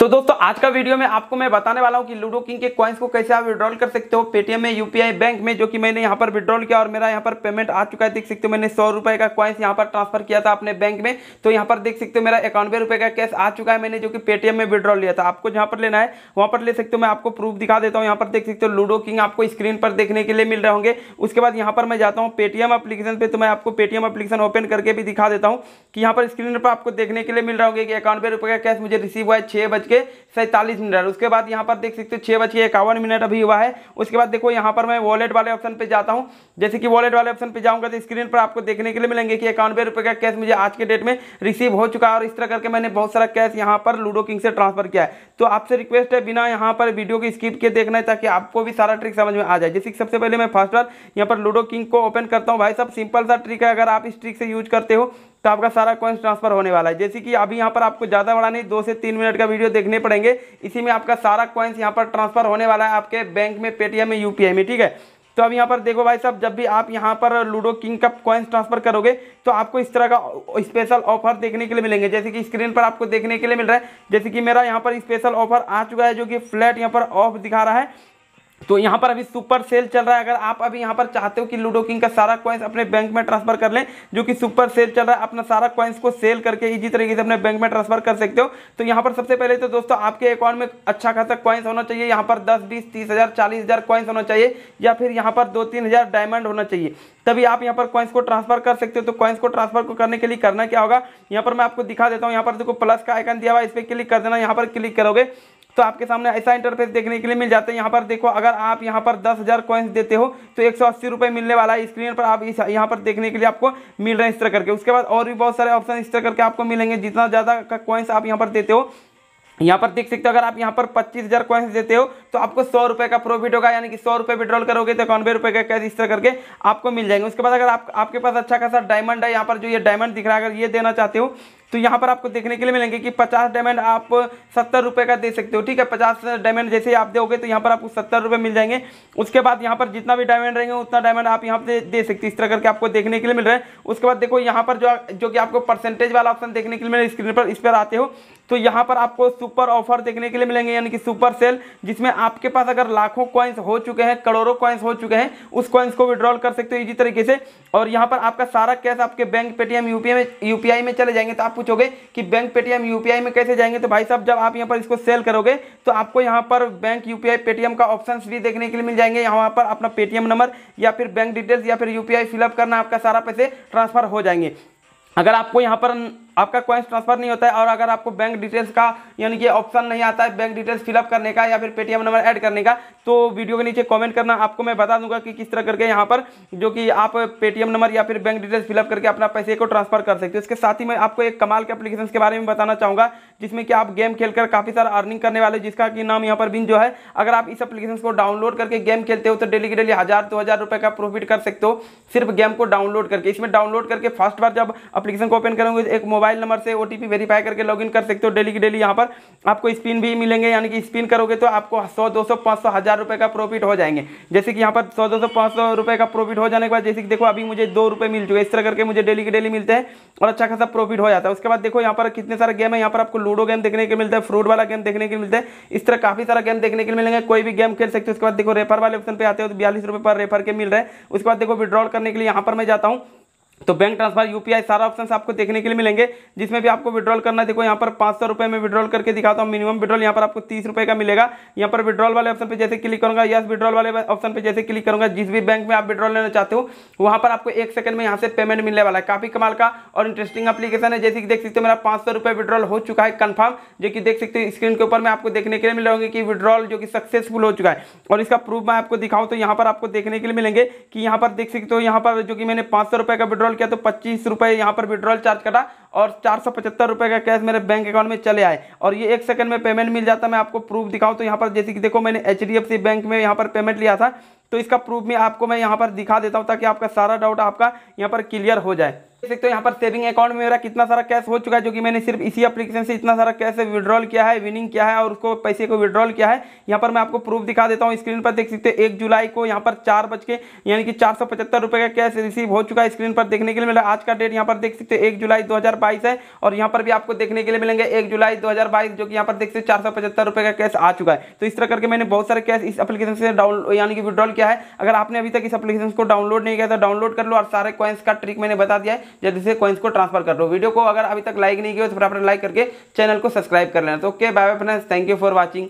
तो दोस्तों आज का वीडियो में आपको मैं बताने वाला हूँ कि लूडो किंग के कॉइन्स को कैसे आप विड्रॉल कर सकते हो पेटीएम में यूपीआई बैंक में जो कि मैंने यहाँ पर विड्रॉल किया और मेरा यहाँ पर पेमेंट आ चुका है देख सकते हो मैंने सौ रुपए का कॉइन्स यहाँ पर ट्रांसफर किया था अपने बैंक में तो यहाँ पर देख सकते हो मेरा इक्यानवे रुपए का कैश आ चुका है मैंने जो कि पेटीएम में विड्रॉल लिया था आपको जहाँ पर लेना है वहाँ पर ले सकते हो मैं आपको प्रूफ दिखा देता हूँ यहाँ पर देख सकते हो लूडो किंग आपको स्क्रीन पर देखने के लिए मिल रहे होंगे उसके बाद यहाँ पर मैं जाता हूँ पेटीएम अपलीकेशन पर तो मैं आपको पेटीएम अपलीकेशन ओपन करके भी दिखा देता हूँ कि यहाँ पर स्क्रीन पर आपको देखने के लिए मिल रहा होंगे कि इक्यानवे रुपये का कैश मुझे रिसीव हुआ है छः बज के सैंतालीस मिनट उसके बाद यहाँ पर देख सकते हो छः बज के इक्यावन मिनट अभी हुआ है उसके बाद देखो यहाँ पर मैं वॉलेट वाले ऑप्शन पे जाता हूँ जैसे कि वॉलेट वाले ऑप्शन पे जाऊँगा तो स्क्रीन पर आपको देखने के लिए मिलेंगे कि इक्यानवे रुपये का कैश मुझे आज के डेट में रिसीव हो चुका है और इस तरह करके मैंने बहुत सारा कैश यहाँ पर लूडो किंग से ट्रांसफर किया है तो आपसे रिक्वेस्ट है बिना यहाँ पर वीडियो को स्किप के देखना है ताकि आपको भी सारा ट्रिक समझ में आ जाए जैसे कि सबसे पहले मैं फर्स्ट बार यहाँ पर लूडो किंग को ओपन करता हूँ भाई साहब सिंपल सा ट्रिक है अगर आप इस ट्रिक से यूज करते हो तो आपका सारा कॉइन्स ट्रांसफर होने वाला है जैसे कि अभी यहाँ पर आपको ज़्यादा बड़ा नहीं दो से तीन मिनट का वीडियो देखने पड़ेंगे इसी में आपका सारा कॉइन्स यहाँ पर ट्रांसफर होने वाला है आपके बैंक में पेटीएम में यूपीआई में ठीक है तो अब यहाँ पर देखो भाई साहब जब भी आप यहाँ पर Ludo King cup coins transfer करोगे तो आपको इस तरह का स्पेशल ऑफर देखने के लिए मिलेंगे जैसे कि स्क्रीन पर आपको देखने के लिए मिल रहा है जैसे कि मेरा यहाँ पर स्पेशल ऑफर आ चुका है जो कि फ्लैट यहाँ पर ऑफ दिखा रहा है तो यहाँ पर अभी सुपर सेल चल रहा है अगर आप अभी यहाँ पर चाहते हो कि लूडो किंग का सारा क्वाइंस अपने बैंक में ट्रांसफर कर लें जो कि सुपर सेल चल रहा है अपना सारा क्वाइंस को सेल करके इजी तरीके से अपने बैंक में ट्रांसफर कर सकते हो तो यहाँ पर सबसे पहले तो दोस्तों आपके अकाउंट में अच्छा खासा कॉइन्स होना चाहिए यहाँ पर दस बीस तीस हज़ार चालीस हज़ार क्वाइंस होना चाहिए या फिर यहाँ पर दो तीन हज़ार डायमंड होना चाहिए तभी आप यहाँ पर कॉइन्स को ट्रांसफर कर सकते हो तो कॉइन्स को ट्रांसफर को करने के लिए करना क्या होगा यहाँ पर मैं आपको दिखा देता हूँ यहाँ पर देखो प्लस का आइकन दिया हुआ इस पर क्लिक कर देना यहाँ पर क्लिक करोगे तो आपके सामने ऐसा इंटरफेस देखने के लिए मिल जाता है यहाँ पर देखो अगर आप यहाँ पर दस हज़ार कॉइन्स देते हो तो एक सौ मिलने वाला है स्क्रीन पर आप इस यहाँ पर देखने के लिए आपको मिल रहे हैं इस तरह करके उसके बाद और भी बहुत सारे ऑप्शन इस तरह करके आपको मिलेंगे जितना ज़्यादा कॉइन्स आप यहाँ पर देते हो यहाँ पर देख सकते हो अगर आप यहाँ पर पच्चीस हज़ार कॉइन्स देते हो तो आपको सौ रुपये का प्रॉफिट होगा यानी कि सौ रुपये विड्रॉल करोगे तो इक्यानवे रुपये का कैश इस तरह करके आपको मिल जाएंगे उसके बाद अगर आप आपके पास अच्छा खासा डायमंड है यहाँ पर जो ये डायमंड दिख रहा है अगर ये देना चाहते हो तो यहाँ पर आपको देखने के लिए मिलेंगे कि पचास डायमंड आप सत्तर रुपये का दे सकते हो ठीक है पचास डायमंड जैसे आप दोगे तो यहाँ पर आपको सत्तर रुपये मिल जाएंगे उसके बाद यहाँ पर जितना भी डायमंड रहेंगे उतना डायमंड आप यहाँ पर दे सकते इस तरह करके आपको देखने के लिए मिल रहा है उसके बाद देखो यहाँ पर जो जो कि आपको परसेंटेज वाला ऑप्शन देखने के लिए मिल रहा है स्क्रीन पर इस पर आते हो तो यहाँ पर आपको सुपर ऑफर देखने के लिए मिलेंगे यानी कि सुपर सेल जिसमें आपके पास अगर लाखों कॉइन्स हो चुके हैं करोड़ों कॉइन्स हो चुके हैं उस कॉइन्स को विड्रॉल कर सकते हो इसी तरीके से और यहाँ पर आपका सारा कैश आपके बैंक पेटीएम यू में यू में चले जाएंगे तो आप पूछोगे कि बैंक पेटीएम यूपीआई में कैसे जाएंगे तो भाई साहब जब आप यहाँ पर इसको सेल करोगे तो आपको यहाँ पर बैंक यूपीआई पेटीएम का ऑप्शन भी देखने के लिए मिल जाएंगे यहाँ पर अपना पेटीएम नंबर या फिर बैंक डिटेल्स या फिर यूपीआई फिलअप करना आपका सारा पैसे ट्रांसफर हो जाएंगे अगर आपको यहाँ पर आपका कॉइन्स ट्रांसफर नहीं होता है और अगर आपको बैंक डिटेल्स का यानी कि ऑप्शन नहीं आता है बैंक डिटेल्स फिलअप करने का या फिर पेटीएम नंबर ऐड करने का तो वीडियो के नीचे कमेंट करना आपको मैं बता दूंगा कि किस तरह करके यहाँ पर जो कि आप पेटीएम नंबर या फिर बैंक डिटेल्स फिलअप करके अपना पैसे को ट्रांसफर कर सकते हो इसके साथ ही मैं आपको एक कमाल के अपलीकेशन के बारे में बताना चाहूँगा जिसमें कि आप गेम खेलकर काफ़ी सारा अर्निंग करने वाले जिसका कि नाम यहाँ पर बिन जो है अगर आप इस अपलीकेशन को डाउनलोड करके गेम खेलते हो तो डेली के डेली हज़ार दो हज़ार रुपये का प्रॉफिट कर सकते हो सिर्फ गेम को डाउनलोड करके इसमें डाउनलोड करके फर्स्ट बार जब अपलीकेशन को ओपन करोगे एक मोबाइल मोबाइल नंबर से ओ वेरीफाई करके लॉगिन कर सकते हो डेली की डेली यहाँ पर आपको स्पिन भी मिलेंगे यानी कि स्पिन करोगे तो आपको सौ दो सौ सौ हज़ार रुपये का प्रॉफिट हो जाएंगे जैसे कि यहाँ पर सौ दो सौ सौ का प्रॉफिट हो जाने के बाद जैसे कि देखो अभी मुझे दो रुपये मिल चुके इस तरह करके मुझे डेली की डेली मिलते हैं और अच्छा खासा प्रॉफिट हो जाता है उसके बाद देखो यहाँ पर कितने सारे गेम है यहाँ पर आपको लूडो गेम देखने के मिलता है फ्रूट वाला गेम देखने के मिलता है इस तरह काफ़ी सारा गेम देखने के मिलेंगे कोई भी गेम खेल सकते हो उसके बाद देखो रेफर वाले ऑप्शन पर आते हो तो बयालीस रुपये पर रेफर के मिल रहे हैं उसके बाद देखो विड्रॉल करने के लिए यहाँ पर मैं जाता हूँ तो बैंक ट्रांसफर यूपीआई सारा ऑप्शन आपको देखने के लिए मिलेंगे जिसमें भी आपको विड्रॉल करना देखो यहाँ पर पांच सौ रुपये में विड्रॉल करके दिखाता हूँ मिनिमम विड्रॉल यहाँ पर आपको तीस रुपए का मिलेगा यहाँ पर विड्रॉल वाले ऑप्शन पर जैसे क्लिक करूंगा यस विड्रॉल वाले ऑप्शन पर जैसे क्लिक करूंगा जिस भी बैंक में आप विड्रॉल लेना चाहते हो वहां पर आपको एक सेकंड में यहाँ से पेमेंट मिलने वाला है काफ़ी कमाल का और इंटरेस्टिंग अपलीकेशन है जैसे कि देख सकते हो मेरा पांच सौ रुपये विड्रॉल हो चुका है कन्फर्म जो कि देख सकते हो स्क्रीन के ऊपर मैं आपको देखने के लिए मिल रहा कि विड्रॉल जो कि सक्सेसफुल हो चुका है और इसका प्रूफ मैं आपको दिखाऊँ तो यहाँ पर आपको देखने के लिए मिलेंगे कि यहाँ पर देख सकते हो यहाँ पर जो कि मैंने पांच का विड्रॉल विड्रॉल किया तो पच्चीस रुपये यहाँ पर विड्रॉल चार्ज कटा और चार सौ पचहत्तर रुपये का कैश मेरे बैंक अकाउंट में चले आए और ये एक सेकंड में पेमेंट मिल जाता मैं आपको प्रूफ दिखाऊँ तो यहाँ पर जैसे कि देखो मैंने एच बैंक में यहाँ पर पेमेंट लिया था तो इसका प्रूफ मैं आपको मैं यहाँ पर दिखा देता हूँ ताकि आपका सारा डाउट आपका यहाँ पर क्लियर हो जाए देख सकते हो यहाँ पर सेविंग अकाउंट में मेरा कितना सारा कैश हो चुका है जो कि मैंने सिर्फ इसी एप्लीकेशन से इतना सारा कैश विड्रॉल किया है विनिंग किया है और उसको पैसे को विड्रॉल किया है यहाँ पर मैं आपको प्रूफ दिखा देता हूँ स्क्रीन पर देख सकते हैं एक जुलाई को यहाँ पर चार बज के यानी कि चार का कैश रिसीव हो चुका है स्क्रीन पर देखने के लिए मेरा आज का डेट यहाँ पर देख सकते एक जुलाई दो है और यहाँ पर भी आपको देखने के लिए मिलेंगे एक जुलाई दो जो कि यहाँ पर देख सकते पचहत्तर चार का कैश आ चुका है तो इस तरह करके मैंने बहुत सारे कैश इस एप्लीकेशन से डाउन यानी कि विड्रॉल किया है अगर आपने अभी तक इस एप्लीकेशन को डाउनलोड नहीं किया तो डाउनलोड कर लो और सारे कॉइन्स का ट्रिक मैंने बता दिया है जल्दी से कॉइन्स को ट्रांसफर कर लो वीडियो को अगर अभी तक लाइक नहीं किया तो फटाफट लाइक करके चैनल को सब्सक्राइब कर लेना तो okay bye bye friends thank you for watching